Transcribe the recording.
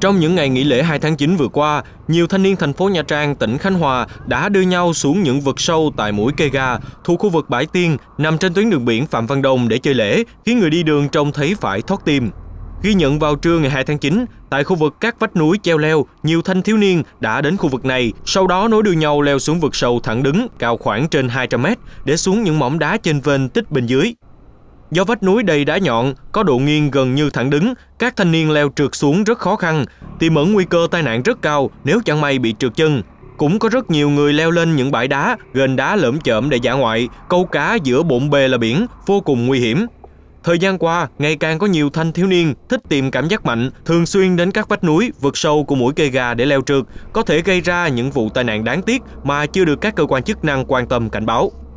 Trong những ngày nghỉ lễ 2 tháng 9 vừa qua, nhiều thanh niên thành phố Nha Trang, tỉnh Khánh Hòa đã đưa nhau xuống những vực sâu tại mũi cây ga thuộc khu vực Bãi Tiên nằm trên tuyến đường biển Phạm Văn Đồng để chơi lễ, khiến người đi đường trông thấy phải thoát tim. Ghi nhận vào trưa ngày 2 tháng 9, tại khu vực các vách núi treo leo, nhiều thanh thiếu niên đã đến khu vực này, sau đó nối đuôi nhau leo xuống vực sâu thẳng đứng, cao khoảng trên 200 mét, để xuống những mỏm đá trên vên tích bên dưới. Do vách núi đầy đá nhọn, có độ nghiêng gần như thẳng đứng, các thanh niên leo trượt xuống rất khó khăn, tiềm ẩn nguy cơ tai nạn rất cao nếu chẳng may bị trượt chân. Cũng có rất nhiều người leo lên những bãi đá, gần đá lởm chởm để dã ngoại, câu cá giữa bộn bề là biển, vô cùng nguy hiểm. Thời gian qua, ngày càng có nhiều thanh thiếu niên thích tìm cảm giác mạnh, thường xuyên đến các vách núi, vực sâu của mũi cây gà để leo trượt, có thể gây ra những vụ tai nạn đáng tiếc mà chưa được các cơ quan chức năng quan tâm cảnh báo.